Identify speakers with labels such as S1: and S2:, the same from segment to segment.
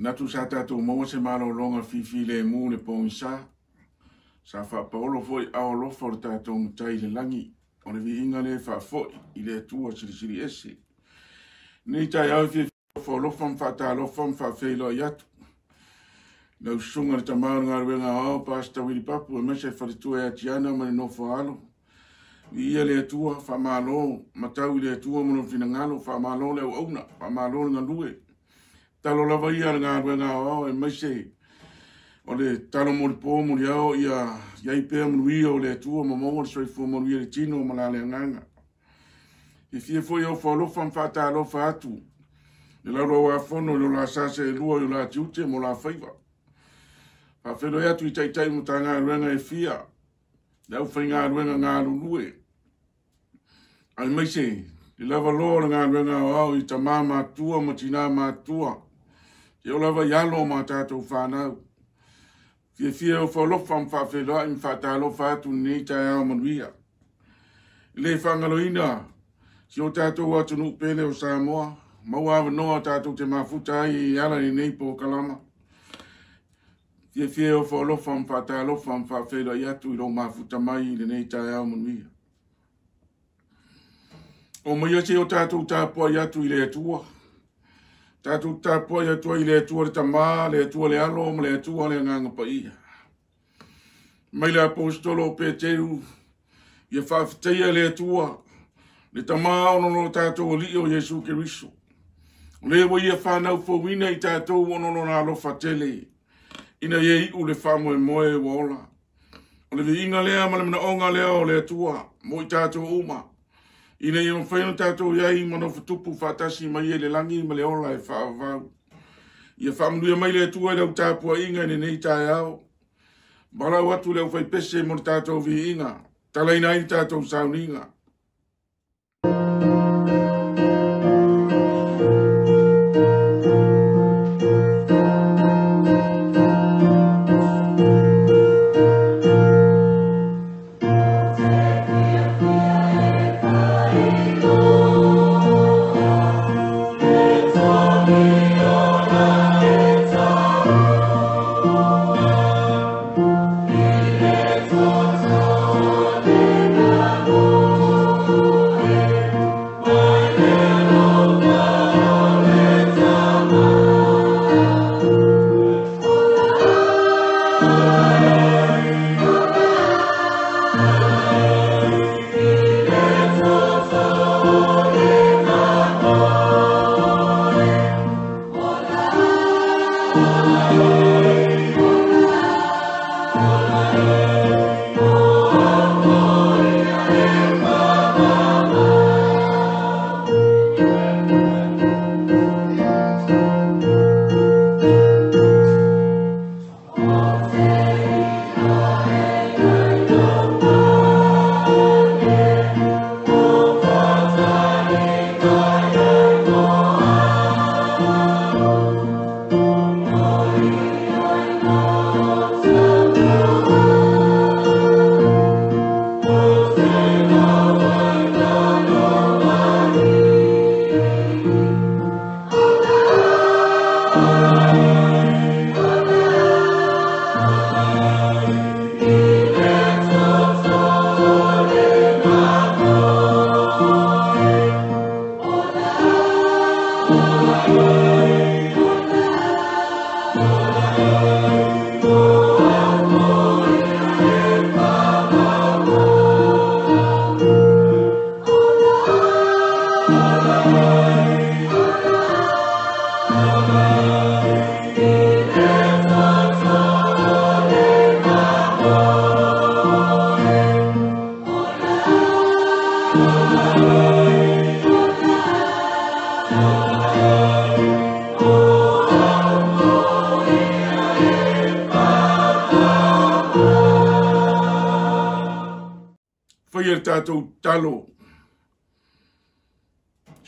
S1: Natu sa tatu mawa se malo longa fifi le mu le pong sa. fa paolo foi ao lofa o tatu mutai le langi. O le vi inga le fa foi i le tua siri siri esi. Nei tai au fi fo lofa mfa ta lofa mfa feilo yat atu. Nau sunga le tamaru ngā ruenga hao pasta wili papu e mese fa le e ati ma le nofo alo. Vi ia le tua fa malo matau i le tua mono fina ngalo fa malo le au auna fa malo le ngalue talo lava ia le gaguega o ao e maise o le talo molipō moliao ia ia iai pea manuia o le tu atua momou o le mo manuia le tino ma la leagaga i fia foi au faalofa ma faatalofa atu i lau lau afono i lo la sa seelua i o la tiute mo la faiva faafeloe tu i taʻitaʻi ma tagaluega e fia le au faigaluega galulue ai maise i lava loa o le galuega o ao i tamā matua ma tinā matua Yo la va yalo ma ta to fa na. Fi fi o fo lo fam fa fe lo im fa ta lo fa tu ni ta ya mo ni ya. Le fa ngalo ina. Si o ta to wa tu nu pe le o sa mo. Ma wa va no ta to te ma fu ta i yala ni ni po kalama. Fi fi o fo lo fam fa ta lo fam fa fe lo ya tu lo ma fu ta mai le ni ta ya mo ni ya. O mo ya si o ta to ta po ya tu le tu. Ya Ta tatou tapua i atua i le atua le tamā le atua le alo ma le atua le agaga paia mai le apostolo peteru ia faafetaia le atua le tamā o nono tatou alii o iesu keriso o lē ua ia fanau fouina i tatou o nono na alofa tele ina ia i'u le faamoemoe ua ola o le viiga lea ma le manaʻoga lea o le atua mo i tatou uma I nei o whaino tātou iai i mana whatupu whātasi mai e langi ma le ora e whaavau. I a whamunia mai le atua inga ni nei tāi au. Barau atu leo whaipese mo tātou vi inga. Talaina i tātou sauninga. inga.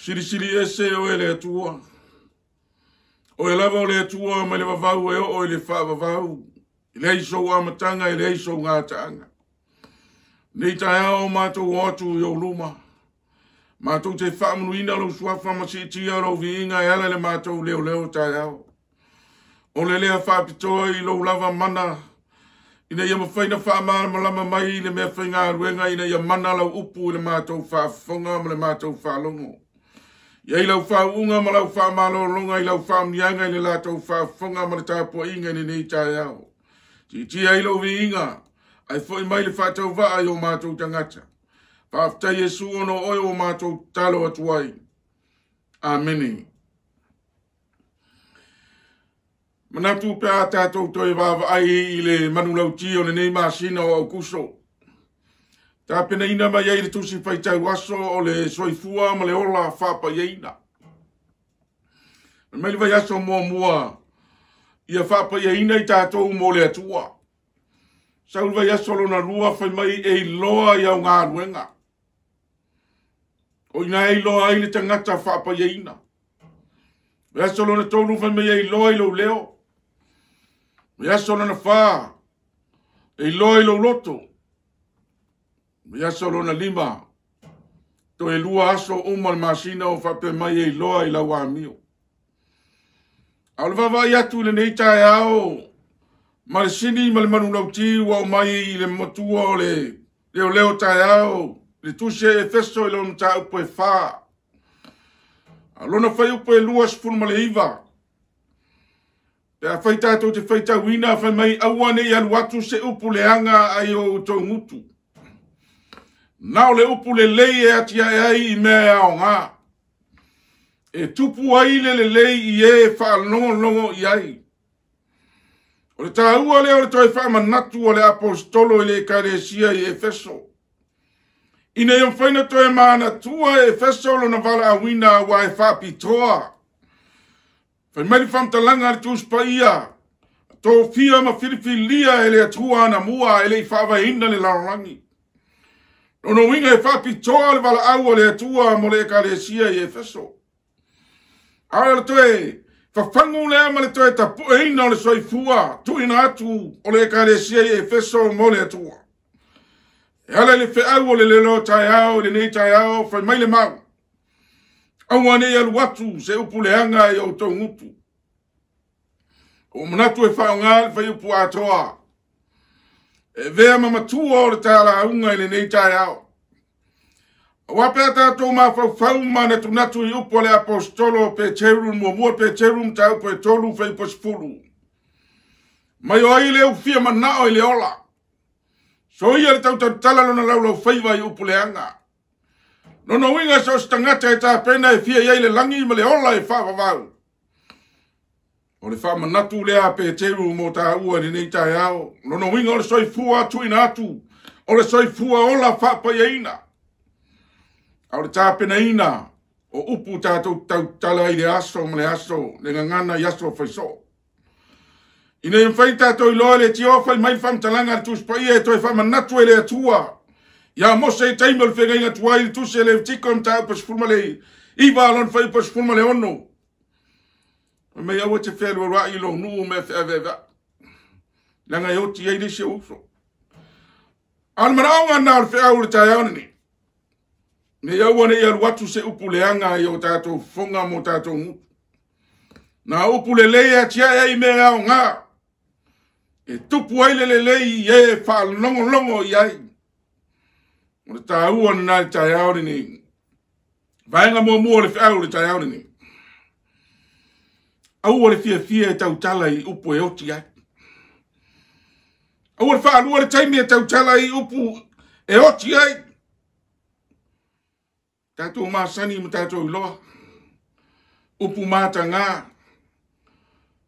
S1: siri siri e se o ele atua. O e lava o le atua ma le vavau e o le wha vavau. I le iso wa matanga, i le iso ngā tanga. Nei tai au mātou atu i o luma. Mātou te whaamunu ina lo sua whamasi i tia rau vi inga e ala le mātou leo leo tai au. O le lea whaapitoa i lo lava mana. I nei ama whaina whaamara malama mai i le mea whainga ruenga i nei ama mana lau upu i le mātou whaafonga ma le mātou whaalongo. Mātou Ia i lau whau unga ma lau whau malo runga i lau whau mianga i le lātou whau whunga ma le po inga ni nei tāi au. Ti ti ai lau vi inga, ai fwoi mai le whātou vaa i o mātou tangata. Pāfta Yesu ono oi o mātou talo atuai. Amini. Manatū pēā tātou toi vāva ai i le manu lau tio ni nei māsina o au kuso. Ta pena ina mai ai tu si fai tai waso ole soi soifua ma le ola fa pa ina. Me mai vai aso mo mo ia fa pa ina i tato mo le tua. Sa ul vai aso lo na rua fai mai e loa ia un anuenga. O ina e loa ai le tangata fa pa ina. Vai aso lo na tolu fai mai e loa i lo leo. Vai aso lo na fa e loa lo loto. lo na fa e loa i lo loto. Ma ya solo na lima. To e lua aso uma al masina o fape mai e loa i la wamio. Alva vai atu le neita e ao. Ma le sini ma le manu nauti wa o mai i le motua o le leo leo tae ao. Le tuse e feso i la unta upo e faa. Alona fai upo e lua sifun ma le iva. Ea fai tātou te fai tāwina, fai mai awane i alu atu se upu leanga ai o tō ngutu na o le upu lelei e atiae ai i mea e aoga e tupu ai le lelei i ē e faalonogologo i ai o le tāua lea o le toe faamanatu o le apostolo i le ekalesia i ne yon iom faina toe manatua e efeso lona valaauina ua e faapitoa fai mai li faamatalaga a le tusipaia fia ma filifilia ele le atua ana mua e leʻi faavaiina le lalolagi Ono winga e whapi toa le wala au le atua mo le ka le sia i e feso. Ae le toe, whafangu le ama le toe ta pu eina o le soi fua, tu ina atu o le ka le sia i e feso mo le atua. E ala le whi au o le lelo tai au, le nei tai au, whai mai le mau. Au ane i alu atu se upu le anga i au tau ngutu. O manatu e whaunga, whai upu atoa. Au e vea ma matua o le tala unga ili nei tai au. Wapea tātou mā whauwhau mā na tunatu i upo le apostolo pe teru mua mua pe teru mta upo e tolu fai pasipuru. Mai ile le ufia ma nao i ola. So ia le tau tau tala lona lau lau whaiva i upo le anga. Nono winga so stangata e tā pena e fia iei le langi ma le ola e whawawau. O le whama natu le a pe teru mo tā ua ni nei tai ao. No no winga o le soi fua atu ina atu. O le soi fua o la whapa ia ina. A o le tāpena ina. O upu tātou tau tala i le aso ma le aso. Le ngangana i aso fai so. I nei mwhai tātou i loa le ti ofai mai wham talanga tu spa ia e toi whama natu e le atua. Ia mose e i teimel whenga inga tuai i tu se le tikom tāpas fulma le iwa alon fai pas fulma le onu. Ia me ia ua te felualoaʻi lounuu me feaveva lagai oti ai lesi auso ao le manaʻoga na o le feau le taeao lenei me ia ua neʻi alu atu se upuleaga i o tatou foga mo tatou mutu na upu lelei e atia e ai meaogā e tupu ai le lelei ē faalologologo e i ai o le tāua lenā le taeao lenei vaega muamua o le feau le taeao lenei au ole fia fia e tau tala i upu e oti ai. Au ole whaalu ole taimi e tau tala i upu e oti ai. Tātou mā sani ma tātou iloa. Upu māta ngā.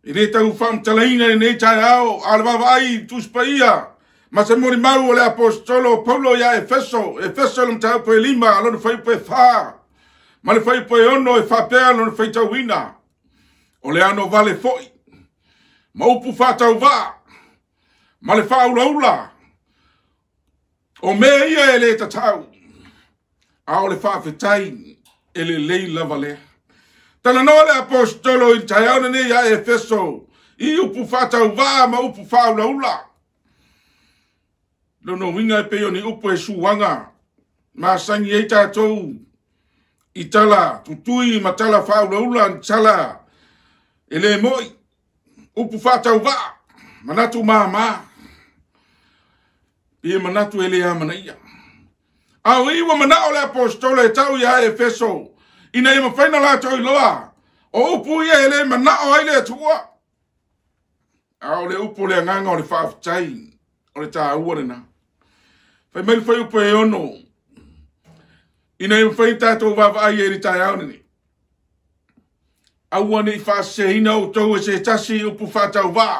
S1: I re tau whaam tala ina e nei tai au. Ale wawa ai tuspa ia. Masa mori maru ole apostolo Paulo ya Efeso. Efeso lam tau pe lima alonu whaipu e whaa. Mane whaipu e ono e whapea alonu whaita wina. Mane whaipu e ono e whapea o le ano vale foi ma upu fata uva ma le fa ula ula o me ia ele ta tau a o le fa fetai ele lei la vale tala no le apostolo in tayana ni ya efeso i upu fata uva ma upu fa ula ula lo no winga e pe yo ni upu e suanga e ma sangi eta tau itala tutui matala fa ula ula tala e le moi upu fatau va manatu mama pi manatu ele ia mana ia au i wa mana ole apostola e tau ia efeso ina ima faina la tau loa o upu ia ele mana o aile atua au le upu le nga o le faafutai o le taa ua rena fai mai fai upu e ono ina ima faina va vava ai eri tai aonini aua nei faasehina ou tou e se tasi upu faatauvā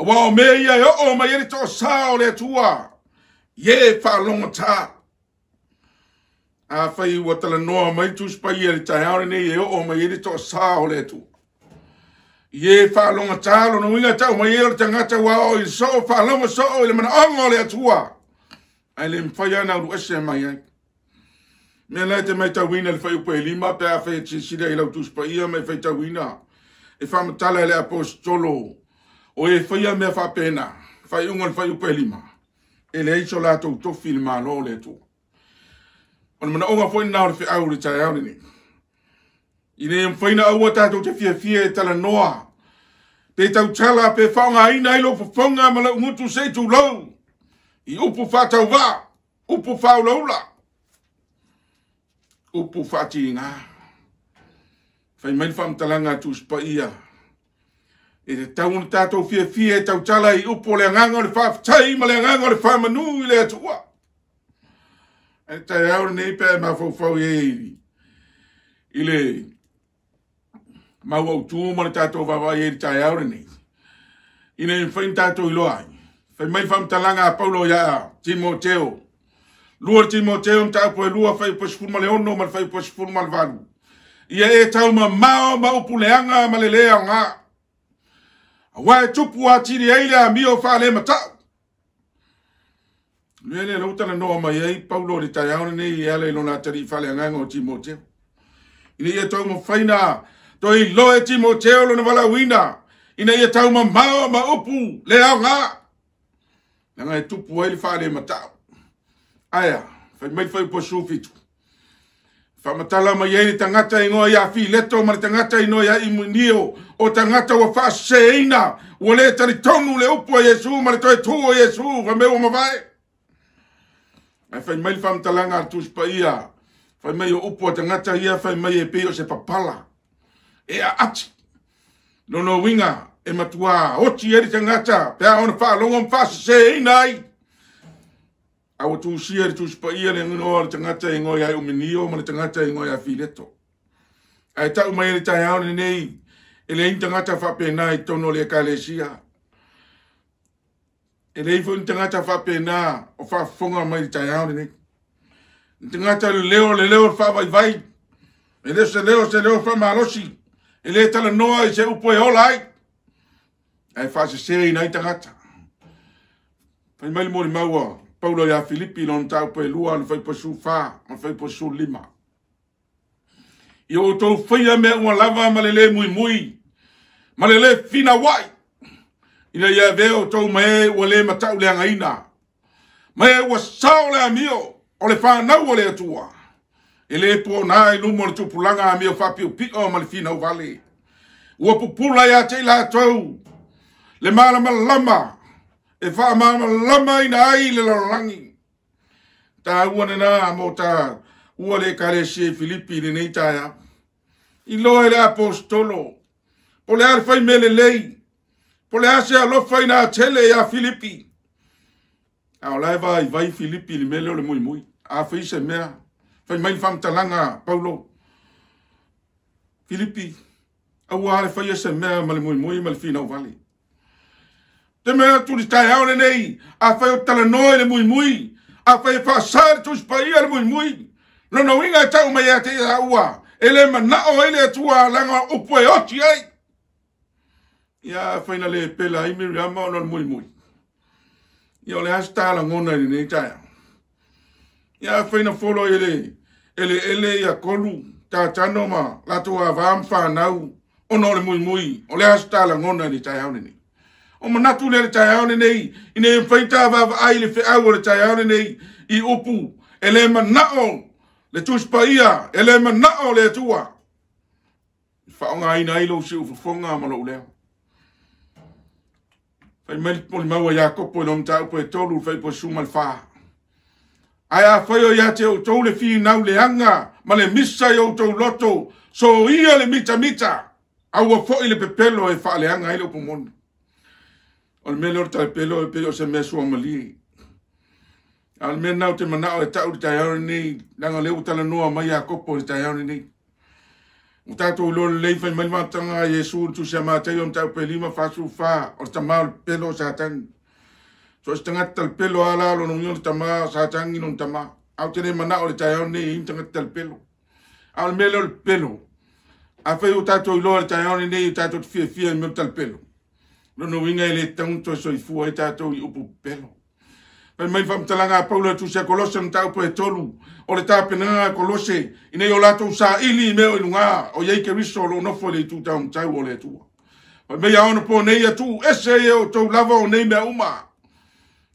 S1: auā o mea ia e oo mai ele toʻasā o le atua ie faalogotā afai ua talanoa mai tusipaia le taeaole nei e oo mai ele toʻasā o le atua ie faalogotā lona uiga tau mai ia o le tagata ua oo i le soo faalogo soo i le manaʻoga o le atua ae le mafai ana aulu ese mai ai me lai te mai tawina le whaiupo e lima pe a whai te sida i lau tūspa ia mai whai tawina e wha matala e le apostolo o e whai a mea wha pena whai ungan whaiupo e lima e le eiso la tau tofi le mālo le tō Ona mana onga whaina nao le whi au le tai aurini I ne yung whaina aua tātou te fia fia e tala noa Te tau tala pe whaonga aina ilo pa whaonga mala ungutu se tu lau I upu whātau wā, upu whāulaulaa upu fati nga. Fai mai fam talanga tu spa ia. E te taun tato fie fie e tau tala i upo le nganga le faf tai ma le nganga le faf manu i le atua. E tai aure nei pe ma fau fau e iri. I le mau au tu ma le tato vavai e tai aure nei. I le fain tato i loa. Fai mai fam talanga a paulo ya Timoteo. Timoteo lua le timoteo ma taupu e lua fai pasifulu ma le ono ma le fai pasifulu ma le valu ia e taumamao ma upuleaga ma lelē aogā auā e tupu atili ai le amia o faalē mataʻu lea lea lou talanoa mai ai paulo le taeao lenei i ala i lona atalii faaleagaga o timoteo ina ia taumafaina toe ilo e timoteo lona valauina ina ia taumamao ma upu le aogā lagae tupu ai le faalē mataʻu aia, fai mai fai po shu fitu. Fa matala mai e ni tangata i noa ya fi leto ma tangata i noa ya i munio o tangata wa fa seina wa le tani tonu le upo a Yesu ma le toi tuo Yesu wa me wa mawae. Ai fai mai fai matala ngā tūs pa ia fai mai o upo a tangata ia fai mai e pe o se papala e a ati no no winga e matua oti eri tangata pe a ona fa longa mfa seina ai awa tūsia ri tūsipa ia le ngino ala tangata i ngoi ai uminio ma le tangata i ngoi ai fileto. Ai tau mai ele tai haone nei, ele in tangata whapena i tono le ka e le sia. Ele ifo in tangata whapena o whafunga mai ele tai haone nei. In tangata le leo le leo wha vai vai, e ele se leo se leo wha marosi, ele tala noa i se upo e hola ai. Ai whase se i nai tangata. Pai mai le mori maua, Paulo ya Filipi lon tau pe lua le fai fa, on fai posu lima. I to tau whaia me ua lava malele mui mui, malele fina wai. Ina ia veo tau mae ua le matau le angaina, mae ua sao le amio, o le whanau o le atua. E le pōna e lumo le tupulanga amio whapio piko ma le fina uvale. Ua pupula ya te la tau, le mara lama te wha mama lama i na ai le lalangi. Tā ua ne nā mō tā ua le kare si e Filipi ne nei tāia. I loa e le apostolo. Po le ar fai mele lei. Po le ase alofa i nā tele i e a Filipi. A o lai vai vai Filipi ni mele o le mui mui. A fai se mea. Fai mai fam talanga, Paulo. Filipi. A ua are fai e se mea ma le mui mui ma le fina o vali te mea tu ni tai haole nei, a whai o tala noe le mui mui, a whai e wha sāre tu spaia le mui mui, no na winga e tau mai a te ia ua, e le mana o ele atua langa upo e oti ai. Ia whai na le pela i miri ama o mui mui. Ia ole hasi tāla ngona ili nei tai hao. Ia whai na folo e ele, ele ele ia kolu, tā tano ma, lato a vāmwha nau, ono le mui mui, ole hasi tāla ngona ili tai hao nini o manatu le tai aone nei i nei mwhaita wawa ai le whiau o le tai aone nei i upu e le manao le tuspa ia e le manao le atua i whaonga ina ilo si ufu whonga malo leo Fai mele poli maua ya kopo ilo mta upo e tolu fai po suma le faa. Ai a fai o ya te o tau le fi nau le anga ma le misa i o tau loto so ia le mita mita au a fo i le pepelo e faa le anga ilo pomona. O le mele e o tai pelo e pelo se mesu o mali. A le mele nao te manao e tau di tai hauri ni, langa leo tala noa mai a kopo di tai hauri ni. O tato ulo le lei fai mali matanga a Yesu tu se amatei om tau pelima fasu fa o le tamao le pelo satan. So e stangat tal pelo ala alo nungi o le tamao satan ino le tamao. Au tene manao le tai hauri ni in tangat tal pelo. A le mele o le pelo. A fai o tato ulo le tai hauri ni o tato te fie fie imeo tal pelo no no winga ele tang to so i fuai ta to i upu pelo pai mai fam talanga paula tu se kolose mta upu e tolu o le tape na kolose i nei o lato sa ili me o lunga o yei ke riso lo no fo le tu ta mta u le tu pai mai ono po nei atu ese e o to lava o nei me uma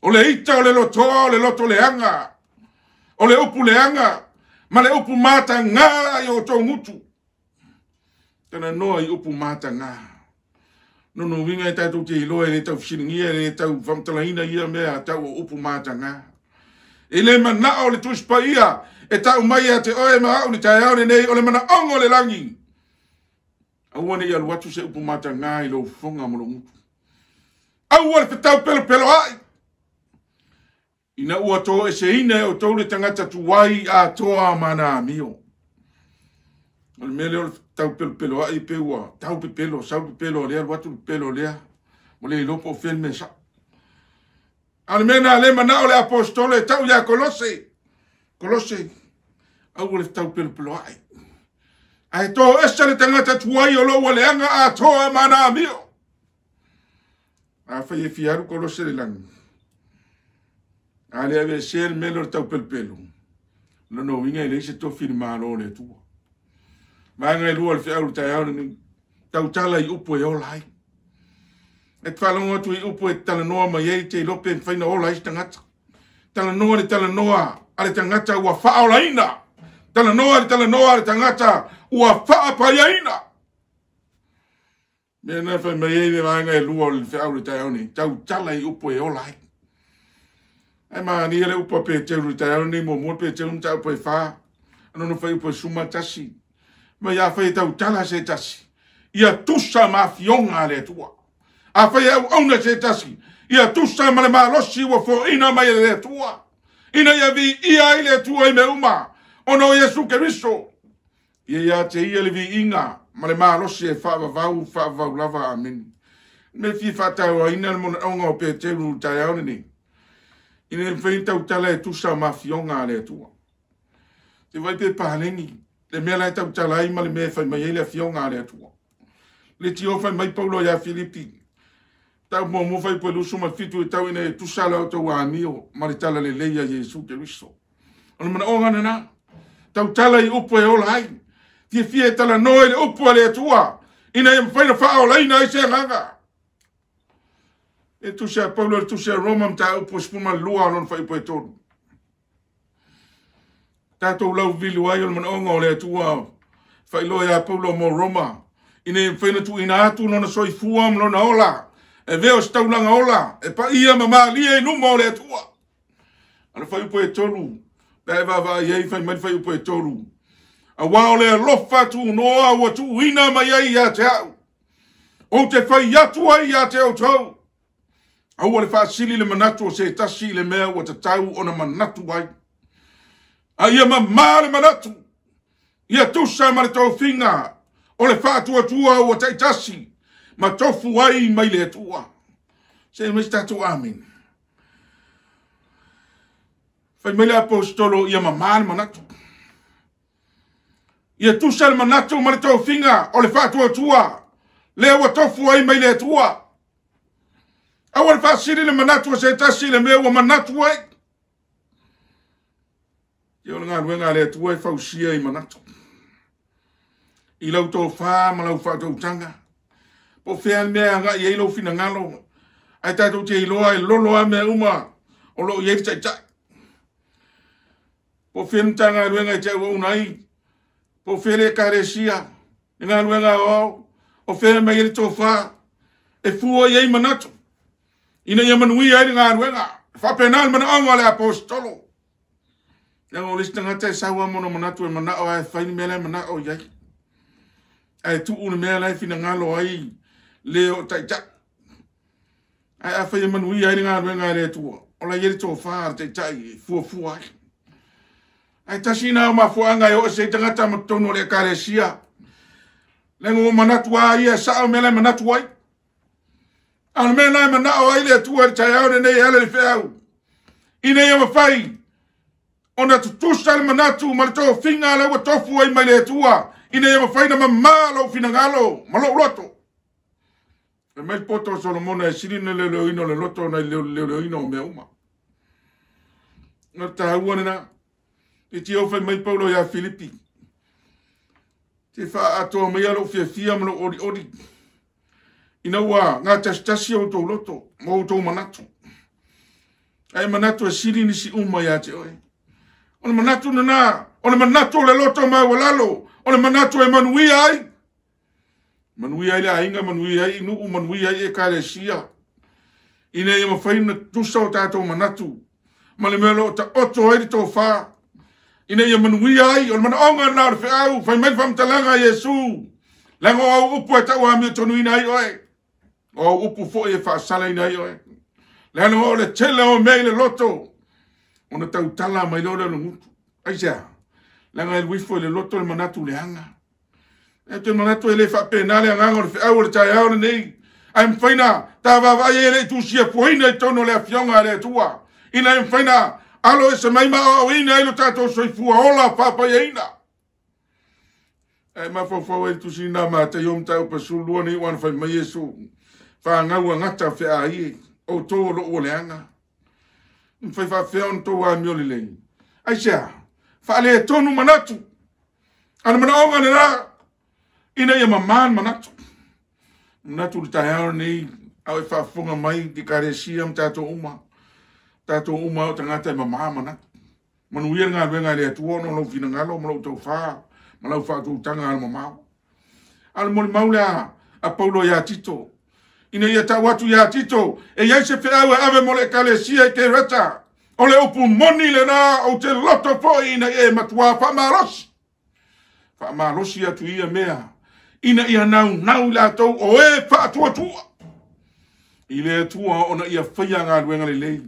S1: o le ita o le loto o le loto le anga o le upu le anga ma le upu mata nga i o to ngutu tena noa i upu mata nga no no winga ta tu ti lo ni ta fshin ni ni ta fam tala ina ia me ta o upu ma ta nga ele ma na o tu spa ia e mai ate o e ma o ni ta ia ni nei o le mana ongo langi a wona ia watu se upu ma ta i lo fonga mo lo mutu a wona pe ta pelo pelo ai ina ua to e se ina o to le tanga ta wai a to mana mio o le mele tau pelo pelo ai pe ua tau pe pelo sau pe pelo le watu pelo le mo le lopo fel me sa al mena le mana apostole tau ya colose colose au le tau pelo pelo ai ai to esa le tangata tuai o lo le anga a toa mana mio a fai fiar colose le lang ale ave sel melo tau pelo pelo no no winga le se to firmalo le tua Maanga e lua le fiau le tai ni. Tau tala i upo e ola hai. E te whalongo atu i upo e tala noa mai ei te lope e whaina ola hai tangata. Tala noa le tala noa are tangata ua whao laina. Tala noa le tala noa are tangata ua whao paiaina. Me na fa me ye ni vanga e luo le fa'u le tayoni. Tau tala i upo e ola hai. maa ni ele upo pe te uru tayoni mo mo pe te uru tayo pe fa. Anono fa'i upo e suma tasi. Anono ma ia fai tau tala se tasi. Ia tusa ma fionga le tua. A fai au auna se tasi. Ia tusa ma le ma losi wa fo ina mai le tua. Ina ia vi ia i le tua i me uma. Ono Jesu Kristo. Ia ia te ia le vi inga ma le ma losi e fava vau fava vau lava amin. Me fi fatau a ina le mona onga o pe te lu tai aunini. Ina le fai tau tala e tusa ma fionga le tua. Te vai pe pahalengi. Te vai pe pahalengi le mea lai tau talai ma le mea fai mai ele a fio ngā le atua. Le ti o fai mai paulo ya Filipi. Tau mō mō fai pue lusu ma fitu e tau ina e tu sala o tau ani o ma le tala le leia Jesu ke riso. O le mana o ngana na, tau tala i upo e ola hai. Ti e fie tala noe le upo a le atua. Ina e mwhai na faa o laina e se langa. E tu sia paulo e tu sia roma mta upo e spuma lua alon fai pue tonu tātou lau vilu ai ole manaonga ole atu au. Whai loa paulo mō Roma. Ine whena tu ina atu nona soi fua am nona ola. E veo staulanga ola. E pa ia ma maa e numa ole atu au. Ano whai upo e tolu. Pae va ye iei whai mani whai upo e tolu. A wā ole a tu noa ua tu ina mai ai ia te au. O te whai atu ai ia te au tau. A ua le whaasili le manatu o se tasi le mea ua te ona manatu ai a ia ma mare manatu. Ia tusa ma le tau finga o le fatu atua o taitasi ma tofu ai mai le atua. Se me statu amin. Fai mele apostolo ia ma mare manatu. Ia tusa le manatu ma le tau finga o le fatu atua le wa tofu ai mai le atua. Awa le fasiri le manatu wa se tasi le mea wa manatu ai. Yo ona ngā ruenga lea tuai fausia e i manato. I lau tō fa ma lau whā tau tanga. Po whea mea anga i eilau fina ngalo. Ai tātou te iloa i loloa mea uma. O lo i eifu tai tai. Po whea mta ngā ruenga i te ua unai. Po whea le ka resia. I ngā ruenga o O whea mea i tō whā. E fua i ei manato. Ina ia manuia i ngā ruenga. Whapenal mana angwa le apostolo. Apostolo. E o le stanga te sa wa mona mona tu mona o ai fai mele mona o yai. Ai tu un melai ai fina nga lo ai le o tai ta. Ai a fai manu ia nga le tu. Ola la yeri to fa te tai fu fu ai. Ai ta sina ma fu anga yo se tanga ta mo tonu le kare sia. Le ngo mona tu ai sa o mele mona tu ai. Ai mele mona o ai le tu ai tai au ne ne e le fe au. Ine yo ona tu tu sa le manatu ma le tofu finga le wa tofu ai mai le tua ina ia mafai na mamalo fina galo ma loto e mai poto so lo mona e siri ne le leoino le loto na le leoino o mea uma na ta hua nena e ti ofe mai paulo ya filipi te fa ato a mea lo fia fia ma lo ori ori ina ua ngā tasitasi o tou loto mo to manatu ai manatu e siri nisi uma ya te oe ona manatu nanā ona manatu o le loto maua lalo ona manatu e manuia ai manuia ai le aiga manuia ai i nuu manuia ai ekalesia ina ia e mafai na tusa o tatou manatu ma le mea loo taoto ai le tofā ina ia e manuia ai o le manaʻoga na o le feʻau fai mai faamatalaga iesu lago ao upu e taʻu amia tonuina ai oe o au upu foʻi e faasalaina ai oe le aloga o le tele o mea i le loto ona tau tala mai lo lo mutu ai ja la ngai e wi fo le loto le manatu le anga e te manatu ele fa penale anga ngor fa awr cha ya ona nei i'm fine ta va va ye le tu si e poina e tono le afionga le tua ina i'm fine alo e se mai ma o wi nei lo tato soi fu ola fa pa ye ina e ma fo fo e tu si na ma te yom tau pa su lo ni wan fa mai yesu fa nga wa nga ta fa ai o to lo o le anga mfai fa fe on to wa mioli le ai sha fa le tonu manatu ana mana o ngana la ina ya maman manatu manatu ta herni au fa e funga mai di kare siam ta to uma ta to uma o tanga ta e mama mana manu yer nga be nga le tu ono lo fina nga lo mlo to fa mlo fa tu tanga al mama al mol maula a paulo ya tito ina ia tau atu iā tito e iai se fe'au e ave mo le ekalesia i kereta o le upu moni lenā ou te loto fo'i ina e matuā fa'amalosi fa'amalosi atu ia mea ina ia naunau i latou o ē fa'atuatua i le atua ona ia faia faiagaluega lelei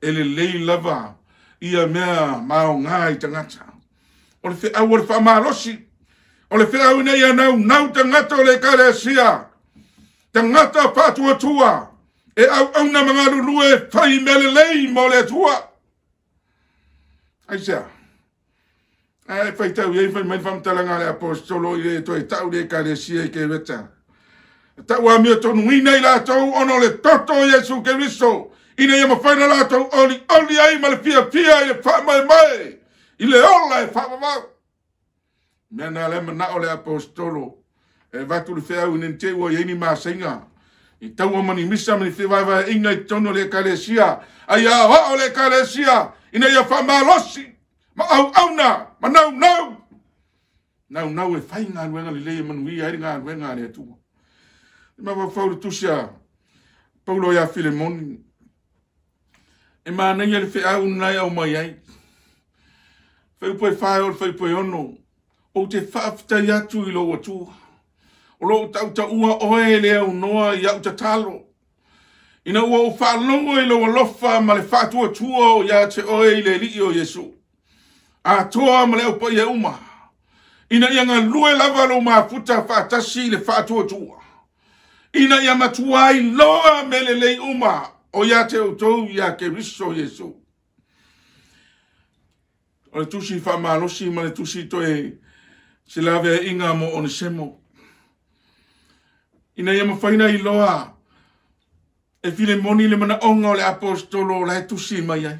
S1: e lelei lava ia mea maogā i tagata o le fe'au o le fa'amalosi o le fe'au ina ia naunau tagata o le ekalesia tangata fatua tua e au au na mga lulue fai mele lei mole tua. Ai sea. Ai fai tau, ei fai mai famtala ngale apostolo i reto e tau le kare sia i ke weta. Tau a mia tonu ina i latou ono le toto Jesu ke riso. Ine ia mawhaina latou oli oli ai male fia fia i le fai mai mai. I le ola e fai mai mai. Mena le mana ole apostolo. Mena le mana ole apostolo e va tu le fea un ente o yeni ma singa i tau o mani misa mani fi vai vai inga i tono le kalesia ai a ho o le kalesia ina ia fa ma losi ma au au na ma nau nau nau nau e fai ngā nuenga li leia manu i aere ngā nuenga le atu i e ma wafau le tusia paulo ia filemoni e ma nei ele fi au nai au mai ai fai upoi fai ol fai upoi ono o te faafitai atu i lo atua o lo ta uta ua oe le au noa i au ta talo. Ina ua o whanongo e lo alofa ma le whatua tua o ia te oe le li o Yesu. A toa ma le upo ia e uma. Ina ia ngalue lava lo ma puta whatasi le whatua tua. Ina ia matuai loa mele le uma o ia te utou ia ke riso Yesu. O le tusi whamalosi ma le tusi toe se lave inga mo onesemo. semo ina ia mawhaina i loa e file moni le mana onga o le apostolo o lai tusi mai ai.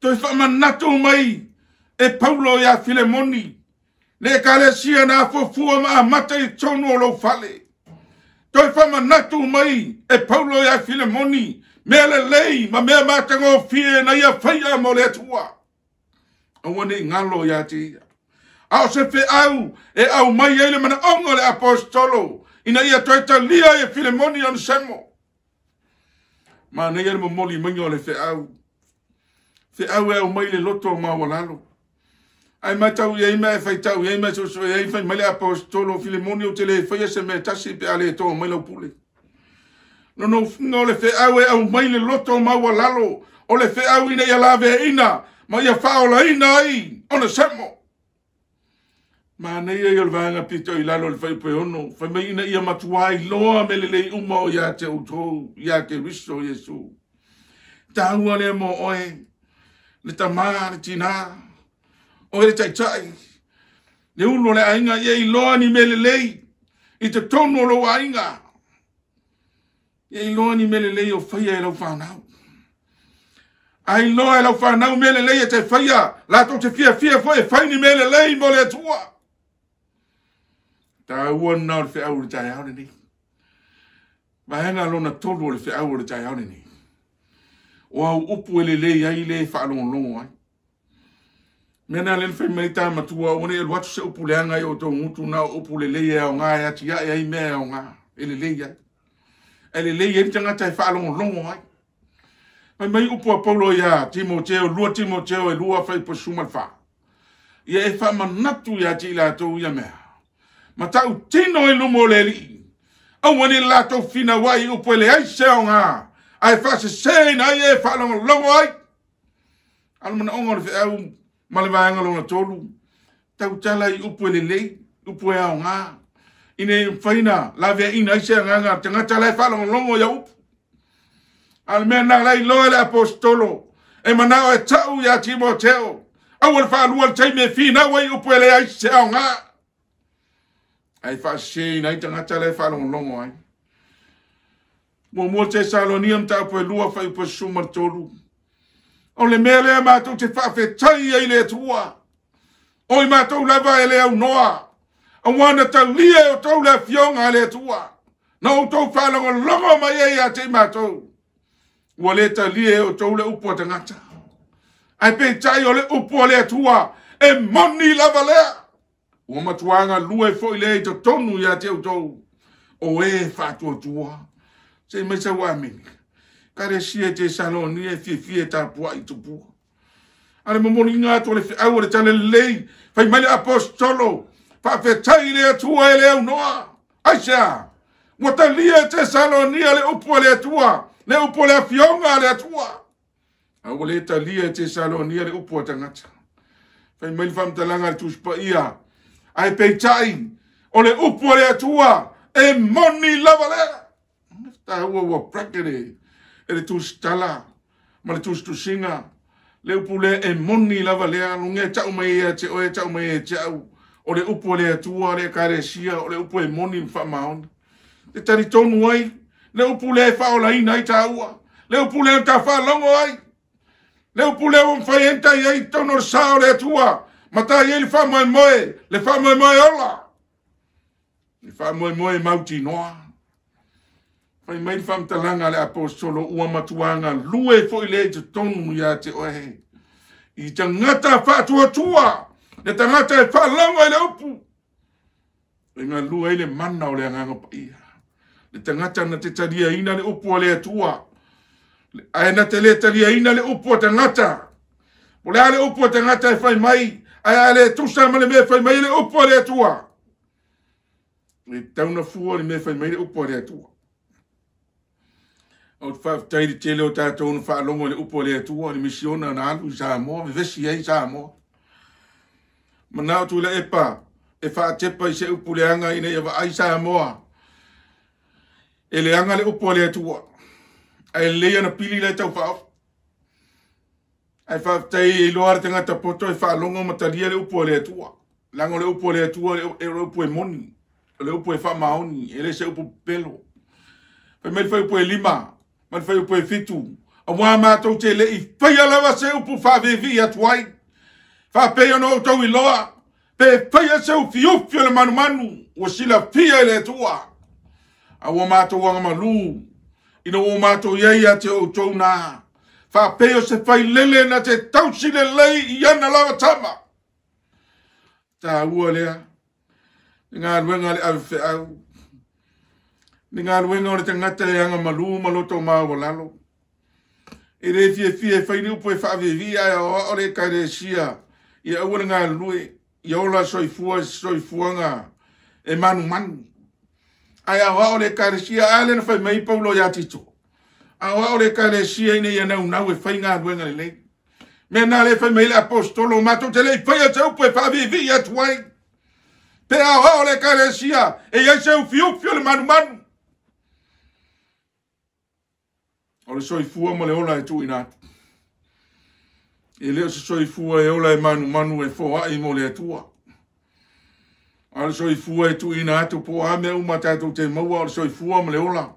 S1: Tō e whamanato mai e paulo ia file moni le kare sia na fofua ma mata i tonu o lau fale. Tō e whamanato mai e paulo ia file moni mea le lei ma mea mātango fie na ia whaia mo le atua. A wane ngalo ia te ia. A o se fe au e au mai ele mana onga le apostolo. apostolo ina ia toe talia e filemoni ona semo ma nei ia le momoli maiga o le feʻau feʻau e aumai le loto o maualalo ae mai tau i ai mea e faitau i ai mea soasoe ai fai mai le apostolo filemoni ou te lē faia se mea tasi pe a le etoa mai laupule nonoufuga o le feʻau e aumai le loto o maualalo o le feʻau ina ia laveaina ma ia faaolaina ai ona semo manaia i o le vaega pito i lalo le faipeono faimaina ia matuā i loa me lelei uma o iā te outou iā keriso iesu taua lea mo oe le tamā le tinā oe le taʻitaʻi le ulu o le aiga ia i loa ni me lelei i te tonu o lou aiga ia i loa ni me lelei o faia e lau fanau ai loa e lau fanau me lelei e te faia latou te fiafia foi e faini me lelei mo le atua Ta ua na o le whiau le tai lo na tolu o le whiau e le tai au le ia i le whaalongo Mena le whi mei tā matua o ne elu atu se upu le hanga i o tau ngutu na upu le le ia e o ngā e ati ai mea o Ele le ya Ele le ia ni tanga tai long e longo ai. Mai mai upu a paulo ia Timoteo, lua Timoteo e lua whai pa sumalfa. Ia e whaama natu ya ti la tau mea ma tau tino e lumo le li. Au wani lato fina wai upo ele ai seo ngā. Ai fasi sen e ai e whalonga longo ai. Alu mana ongo le whiau malewa anga longa tolu. Tau tala i upo ele le, upo e au ngā. Ine whaina lawea ina ai seo ngā ngā. Tenga tala e whalonga longo ya upo. Alu mea nga lai loa le apostolo. E manao e tau ya timoteo. Au wale whalua le teime fina e wai upo ele ai seo ngā. Au wale whalua le teime fina wai upo ele ai seo ngā ai fa se nai tanga tala fa long long ai mo mo te salonia mta po lua fa po sumar tolu o le mele ma tu te fa fe tai ai le tua o i ma tu la ba ele au noa o wana ta lia e o tau le fion ai le tua no to fa long long mai ai te ma tu o le ta lia e o tau le upo tanga ai pe tai o le upo le tua e moni la valea Ua matuanga lua e foile e to tonu ya te utou. O e fatua tua. Se mesa wa amini. Kare e te saloni e fie fie ta pua i tupua. Ale mamoni ngā tu ale au ale tane lei. Fai mele apostolo. Fa fe taile e tua ele au noa. Aisha. Ua ta lia e te saloni ale upu ale tua. Le upu ale fionga ale tua. Au ale ta lia e te saloni ale upu ale tangata. Fai mele fam talanga ale tuspa ia. Fai mele ai pei chai o le upu le atua e moni lava le ta ua ua prakere e le tūs tala ma le tūs tūsinga le upu le e moni lava le anu nge chau mai ea che o e chau mai ea chau o le upu le atua le kare sia o le upu e moni mfa maon te tari tonu ai le upu le e fao la ina i ta ua le upu le e ta fa longo ai le upu le e mfa ienta i ai tono sa o le atua le upu le e mfa ienta i ai tono sa o le atua mata ye le fa moe moe le fa moe moe ola le fa moe moe mauti noa fai mai fam talanga le apostolo ua matuanga lue foi le te tonu ya te oe i te ngata fa tua tua le te ngata e fa langa le upu le ngā lua ele manna o le anganga pa ia le te ngata na te taria ina le upu o le atua le aena te le taria ina le upu o te ngata Mulea le upo te ngata e fa fai mai ai ai le tu sa male me fai mai le upo le tua ni tau na fu le me fai mai le upo le tua o fa tai te tele o ta tu na fa longo le upo le tua ni misiona na alu sa mo ve vesi ai sa mo mana tu le epa e fa te pa se upo le anga ina ia va ai sa mo e le anga le upo le tua ai le ia na pili le tau fa ai fa tai i loa te ngata poto e fa longo mata dia le upo le tua lango le upo le tua e ro upo e moni le upo e fa maoni e le se upo pelo pe mel fa upo e lima mel fa upo e fitu a wa ma to te le i fa ya la va se upo fa ve vi at wai fa pe yo no to i loa pe fa ya se upo fiu fiu le manu manu o si la fia le tua a wa ma to wa ma lu ina wa ma to ya ya te o to na fa peo se fai lele na te tausi le lei i ana lava tama. Ta ua lea, ni ngā ruenga le awi fe au, ni ngā ruenga ole te ngata e anga malu maloto mā o lalo. E re fie fie fai niu poe fa'a vi a e oa ore ka re sia, i au ngā lue, i au la soi fua soi fuanga e manu manu. Ai a oa ole ka re sia, a le na fai mei paulo ya titoa a o aole ka le sia ina ia nau nau e fai ngā duenga le lei. Me nā le fai meile apostolo mato te lei fai ata upo e fai vivi ia tuai. Pe a o aole ka le sia e ia se ufi ufi o le manu manu. O le soi fua mo le ola e tui nātu. E leo se soi fua e ola e manu manu e fo ai mo le atua. O le soi fua e tui nātu po a mea umatato te maua o le soi fua mo le ola. O le soi fua mo le ola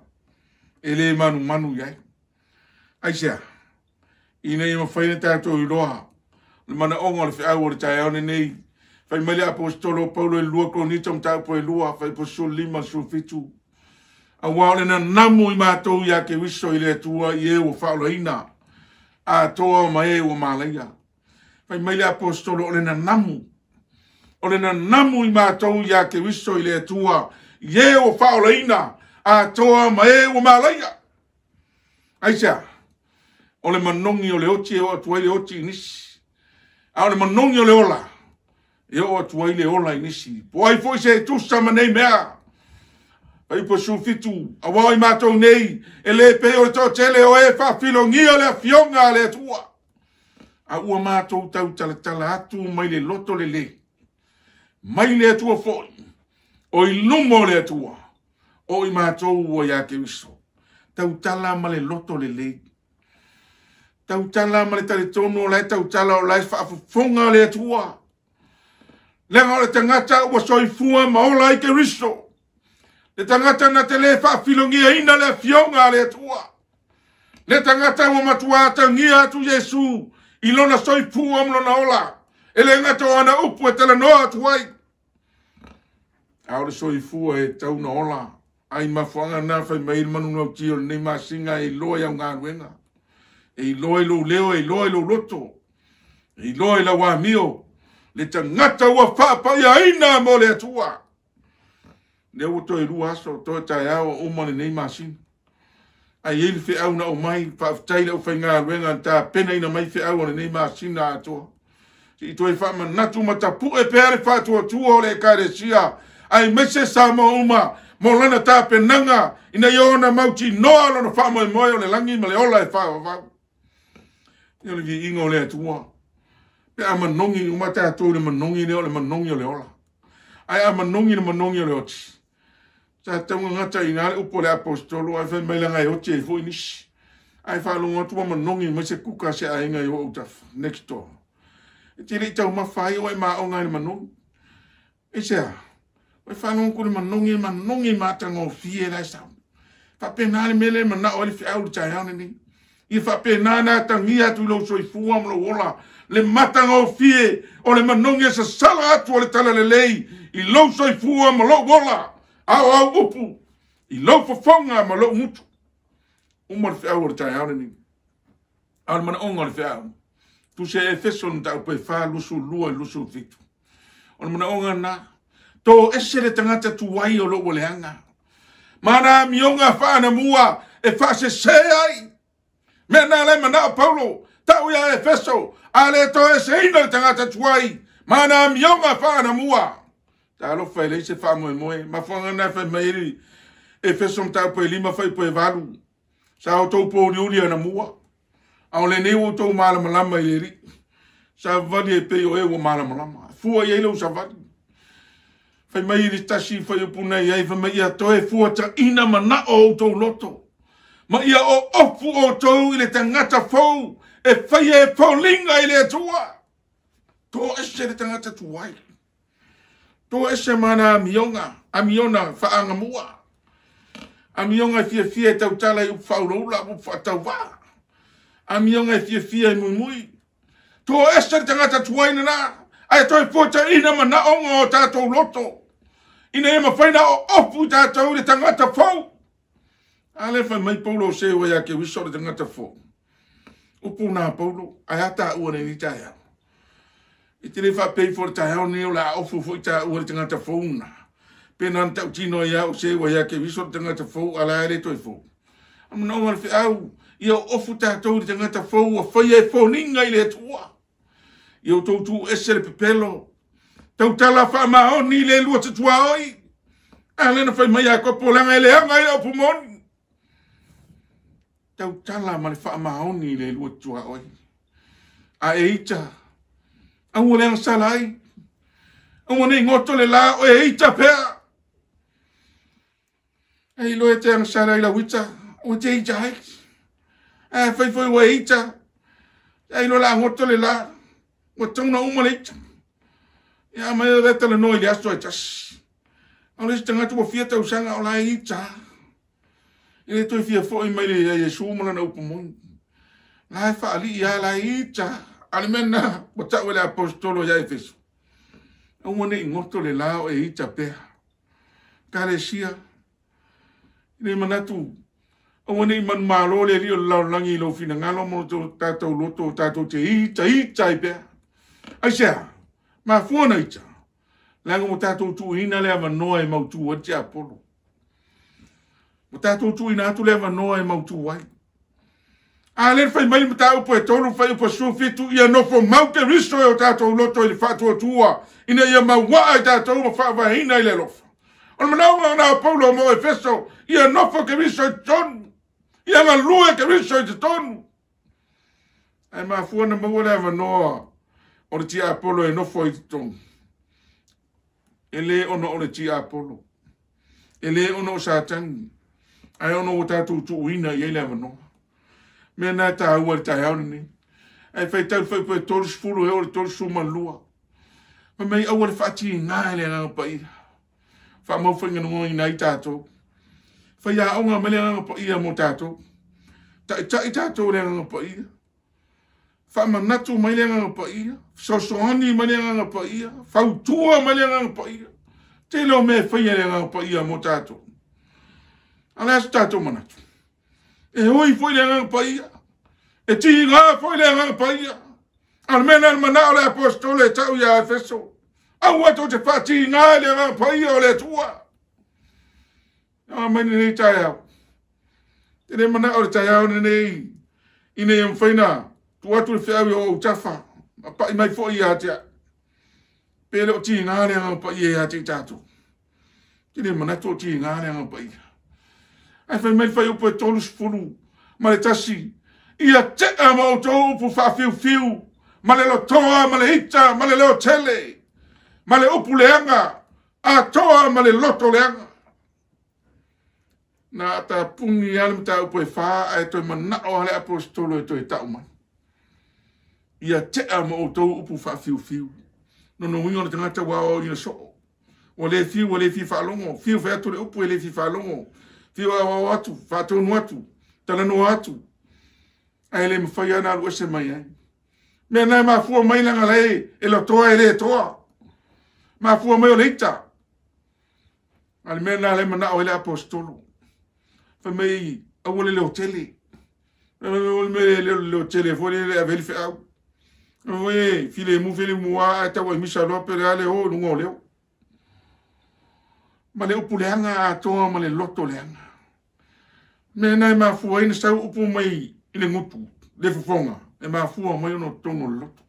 S1: ele manu manu ya ai sia ine ma faina ta to i roa le mana o ngol fi ai wor ta ya nei fai mali apostolo paulo e lua ko ni tom ta po e lua fai po so lima so fitu a wa le na namu i ma to ya ke wi so ile tua ye wo fa lo ina a to ma e wo ma le ya fai mali apostolo le na namu o le na namu i ma to ya ke wi so ile tua ye wo fa lo ina a toa mae o malaya. Ai sia. O le manongi o le oti e o atuai le oti inisi. A o le manongi o le ola. E o atuai le ola inisi. Po ai foi se tu sa manei mea. Ai po su fitu. A wai matou nei. E le pe o to tele o e fa filo ngi o le fionga le atua. A ua matou tau tala tala atu mai le loto le le. Mai le atua foi. O ilumo le atua. O le atua o ma mātou ua ia ke wiso. Tau tala ma le loto le le. Tau tala ma le tale tono o lai tau tala o lai whaafafunga le atua. Lenga o le tangata ua soi fua ma o lai ke wiso. Le tangata na te le whaafilongia ina le fionga le atua. Le tangata ua matua ata ngia atu Jesu. Ilona soi fua mlo na ola. Ele ngata o ana upu e tele noa atuai. Aore soi fua e tau na ola. Aore soi fua e tau na ola ai ma fanga na fa mai manu no tio ni ma singa e i lo ya nga nga i lo e lo leo i lo e lo loto e lo la wa mio le ta ngata wa fa pa ya ina mo le tua ne u to e lu aso to ta ya o mo ni ni ma sin ai e fi au na o mai fa tai lo fa nga nga ta pena ina mai fi au ni ni ma sin na to i to e fa ma na tu ma ta pu e pe ar fa to o tu o le ka re sia ai me se mo uma mo lana ta pe nanga ina yona mauti no alo no famo mo mo yo le langi ma le ola e fa fa yo le ingo le pe ama nongi u mata tu le manongi le ole manongi le ola ai ama nongi le manongi le ot ta te mo ngata ina u pole apostolo ai fe mai langa yo che fo inis ai fa lo ngatu ma nongi ma se kuka se ai nga yo uta next door e Tiri tau mafai oi maa o ngai manu. Ise e a, o e whanau kore ma nongi ma nongi ma tanga o fie rai sa. Whape nāre mele ma na ori whi auri tai hane ni. I whape nāna tangi atu lo so i fua mro wola. Le matanga o fie o le ma nongi sa sala atu o le tala le lei. I lo so i fua mro lo wola. Au au upu. I lo fo fonga ma lo mutu. Uma le whi auri tai hane ni. Aure mana onga le whi auri. Tu se e fesu nita upe wha lusu lua lusu fitu. Ono mana onga naa to ese le tanga te tuai o lo o leanga. Mana mionga whaana mua e whase se ai. Mena le mana o paulo, tau ia e feso, a le to ese ino le tanga te tuai. Mana mionga whaana mua. Ta alo fai le se whaamu e moe, ma whanga na fai meiri e feso mta po e lima fai po e valu. Sa o tau po ni uri ana mua. A o le ne o tau maalama lama i eri. Sa vali e peo e o maalama lama. Fua i eilu sa vali fai mai iri tasi fai upu nei ai fai mai ia toe fuata ina mana o outou loto. Ma ia o ofu o tou ile te ngata fau e fai e fau linga ile atua. Tō ese le te ngata tuai. Tō ese mana a mionga, a miona whaanga mua. A mionga e fia fia e tau tala i upu fau laula, upu fau tau wā. A mionga e fia fia i e mui mui. Tō ese le te ngata tuai nana. Ai toi pōta ina mana na o tātou loto. Tō ese le te ngata tuai nana ina ema faina o ofu ta tau le tangata fau. Ale fai mai paulo se wa ya ke wiso le tangata fau. Upu na paulo, ai ata ua ne ni taia. I tiri fa pei fo le taheo ni la ofu fo i ta ua le tangata fau na. Pena na tau tino ya o se wa ya ke wiso le tangata fau ala ere toi fau. Amu nao wale fi au, i au ofu ta tau le tangata fau wa fai e fau ninga i le tua. I au tau tu esere pepelo, tau tala fa ma o ni le lua te tua oi. Ale na fai mai a ko po langa ele hanga i opu mon. Tau tala ma le fa ma o ni le lua te tua oi. A eita. A ua le salai. A ua ne ngoto le la o eita pea. A ilo e te ang salai la wita. O te eita hai. A fai e fai wa eita. A ilo la ngoto le la. Wa tonga umo le eita. Eita. Ya mai le tele noi le asto etas. Au le tanga tu fia tau sanga o lai ita. E le fia foi mai le ia Jesu mana na upu mon. Lai fa ali ia lai ita. Ali mena o tau e le apostolo ia efeso. Au mone i ngoto le lao e ita pea. Ka le sia. Ile mana tu. Au mone i manu malo le rio lau langi lo fina ngalo mono tato loto tato te ita ita i e pea. Aisea. Aisea ma fuona i tau. Langa mo tātou e tū hina le ava noa e mautu wa tia polo. Mo tātou tū hina atu le ava noa e mautu wai. A le fai mai mta upo e tolu fai upo su fitu ia nofo mauke risto e o tātou loto e li fatu atua. Ina ia mawaa e tātou ma faa vahina i le lofa. On mana ua a polo mo e feso ia nofo ke risto e tonu. Ia ma lue ke risto e tonu. E ma fuona mawale ava noa o le tia apolo e nofo i tutongu e lē ona o le tia apolo e lē ona o satagi ae ona ua tatou tuuina i ai le avanoa mea na tāua le taeaole nei ae faitau faipoe tolusfulu e o le tolusumalua ma mai aua fa mo e no agaga paia faamau faiganogoina ai tatou faiaoga ma le pa paia mo ta to ta taʻitaʻi tatou le pa paia whamanatu mai le ngā pa ia, sosohani mai le ngā pa ia, whautua mai le ngā pa ia, te leo me whaia le ngā pa ia mo tātou. Ala asu tātou manatu. E hoi fwai le ngā pa ia, e tihi ngā fwai le ngā pa ia, al mena al mana ala apostole tau ia efeso, au ato te pati ngā le ngā pa ia o le tua. Nga mani nei tai au. Tene mana o le tai au nenei, inei am whainaa, tu atu le fiawe o utafa, a pa i mai fo i atea. Pele o tini ngāre anga pa i e atea i tātou. Tine mana tō tini ngāre anga pa i. Ai fai mai fai upo e tolu sifuru, ma le tasi. I a tea ma o tō upo fa fiu fiu, ma le lo toa, ma le hita, ma le leo tele, ma le upu le anga, a toa ma le loto le anga. Nā ta pungi alim ta upo e fā, ai toi mana o hale apostolo e toi tau mani. il y a non non upu faafiufiu nonoui ona tagata uao ina soo ua lē fiu on lē fifa'alogo fiu upu e lē fifa'alogo fiu aoao atu fa'atonu atu talanoa atu ae me mafai ana alu ese mai ai non ma mafua mai e e toa mai o le ita ale le le apostolo faimai aua le mais le le Oe, file mu fele mu a ta wa misha lo pere ale ho lu ngole. Ma le upu leanga a toa ma le loto leanga. Me nai ma fua ina sa upu mai ile ngutu, le fufonga, e ma fua mai ono tono loto.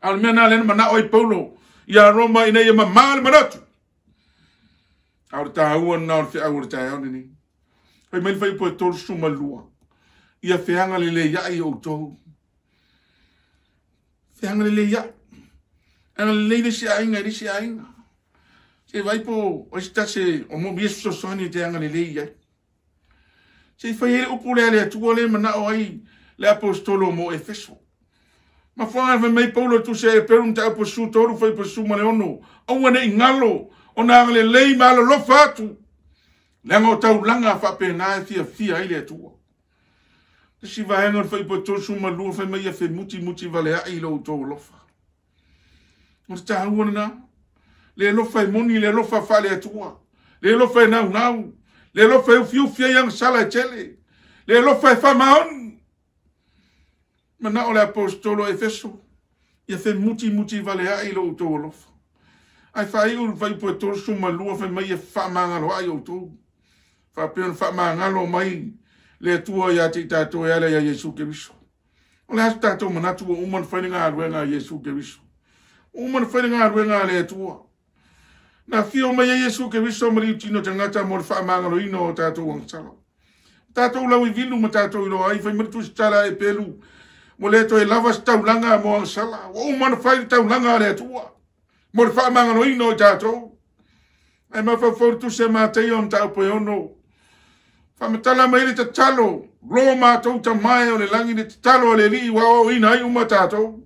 S1: Al me nai lena mana oi paulo, ia roma ina ia e ma maa le maratu. Aure ta hua na ole fi aure ta hau nini. Hei mei fai po e tolu suma lua. Ia feanga le le yae o tohu te hanga lele ia. Hanga lele ina si ainga, ina si ainga. Se vai po, o si tase, o mo biesu so soani te hanga lele ia. Se fai hele upu lea lea tuwa le mana o ai le apostolo mo efeso. Ma fwa ngai mai paulo tu se e perun te apostu toru fai pasu ma le ono. Aua ne ingalo, o na hanga lele lei ma lo lo fatu. Lenga o tau langa fa pe na e fia fia ile tuwa si vaenga le faipo tosu ma lua fai mai a fe muti muti vale a ilo to lofa. Mas ta hauna na, le lofa e moni, le lofa fale a e tua, le lofa e nau nau, le lofa e ufi ufi a yang sala e tele, le lofa e fai maon. Mana ole apostolo efeso, ia fe muti muti vale a ilo to lofa. Ai fai ul faipo tosu ma lua fai mai e a fa maanga lo ai o tu, fa pion fa maanga lo mai, fa maanga lo mai, le tua ya ti tatu ele ya Yesu ke biso. Ole asu tatu mana tua uman fani nga alwe nga Yesu ke biso. Uman fani nga alwe nga le tua. Na fio me ya Yesu ke biso mali utino tangata mori faa mangalo ino o tatu wangsalo. Tatu ula wivinu ma tatu ino ai fai mritu stala e pelu. Mo le to e lava stau langa mo angsala. O uman fai tau langa le tua. Mori faa mangalo ino o tatu. Ai mafafortu se mateo mta upo yono. Mori faa mangalo ino o tatu. Whamatala maile te talo, lo mātou ta mai o le langi ni te talo o le li wa o ina i uma tātou.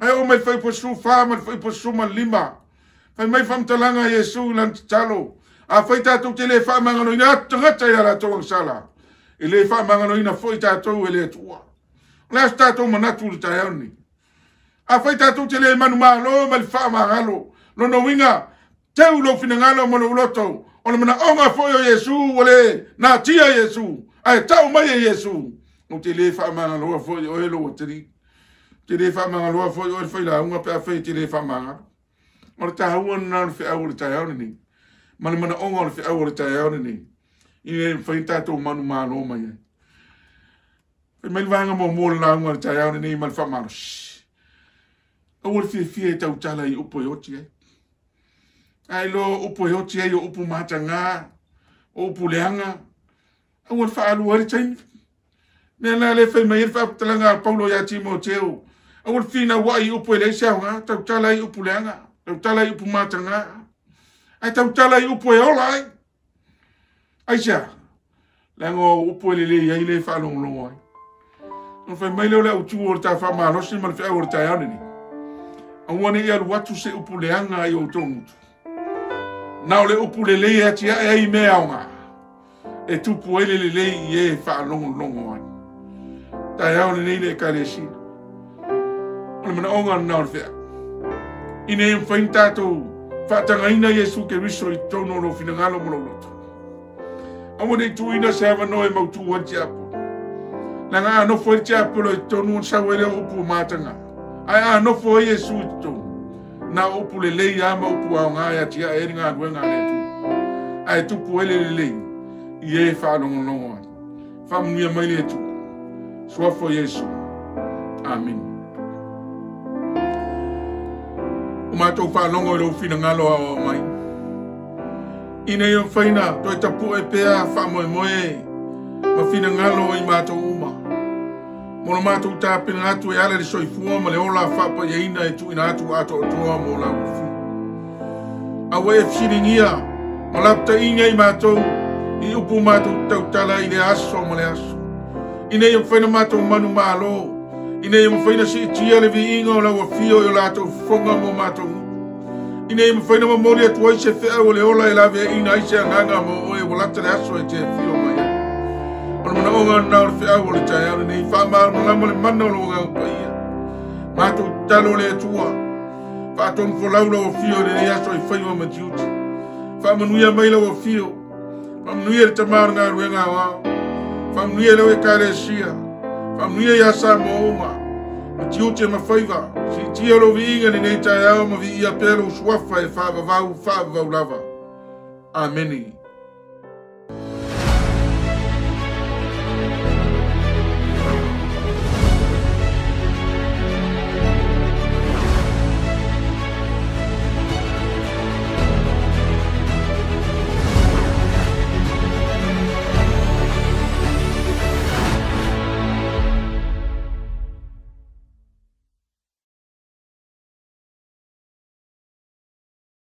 S1: Ai o mai whaipasu whāma, whaipasu ma lima. Fai mai whamatalanga Yesu lan te talo. A whai tātou te le whāma ngano ina atangata la ala tōang sala. I le whāma ngano ina whai tātou e le tua. Lea su tātou manatu le tai A whai tātou te le manu mālo, mali whāma ngalo. Lono winga, teu lo fina ngalo mono ulotou ona mana onga fo yo yesu ole na tia yesu ai tau mai e yesu o te le fa mana lo fo yo elo o te te le fa mana lo fo yo fo la unga pe fe te le fa mana ona ta hu ona na fe au ta yo ni mana mana onga ona fe au ta yo ni ni i le fa ta to manu ma lo mai e mel vanga mo mo la unga ta yo ni mal fa mana o le fe fe ta u ta la i upo yo ti ai lo upo yo tia yo upo mata nga o pulanga a wol fa alu wari tain ne na le fe mai fa tlanga paulo ya timo teo a wol fina wa yo upo e le sia nga ta tala yo pulanga ta tala upu mata nga ai ta tala yo upo e yo lai ai sia e le ngo upo le le ya ile fa long long ai no fe mai le le utu wol ta fa ma no sima le fe wol ta ya ni a wani ya watu se upo le nga yo tongu na o le upu lelei atiaʻe ai mea aoga e tupu ele le lelei i ē faalogologo ai taeao lenei le ekalesia o le manaʻoga lana o le feʻa ina ia mafaina tatou faatagaina iesu keriso i totonu o lo finagalo ma lou lotu aua tu tuuina se avano e mautū ani tiapu na ga anofo ai le e tiapu e lo i totonu sau ai le upu o mataga ae anofo ai iesu i na upu lelei ama upu aoga e atia e ni a le atu ae tupu ai le lelei i ē faalogologo ai faamunuia mai le atu suafo iesu amin o matou faalogo i lou finagalo aoao mai i nei toe tapua e pea faamoemoe ma finagalo i matou Mo na matou tapena atu e ale le soifua ma le ola whapa ia e ina e tu'uina atu ato'atoa mo toa mō la e whiringia, ma lapta inga i mātou, i upu matou tautala i le aso ma le aso. I nei mafaina matou mātou manu mālo, i nei am whaina le vi'iga o la i o latou fofoga mo matou upu nei am mafaina mamoli atu ai se feʻau o le ola e la ai se agaga mō oe ua lata le aso e te whio mai. Ono mana o ngana o fi awo le tai ara nei fa mar mana mo le mana o ngau pai. Ma to talo le tua. Fa to mo lau lo fi o le ia so i fai o ma juti. Fa mo nui mai lo fi o. Fa mo nui te mar na rue nga wa. Fa mo nui e lo e kare sia. Fa mo nui e ia sa mo o ma. Ma juti e ma fai va. Si ti o lo vi inga ni nei tai ara ma vi ia pelo suafa e fa va va u fa va u lava. Amen.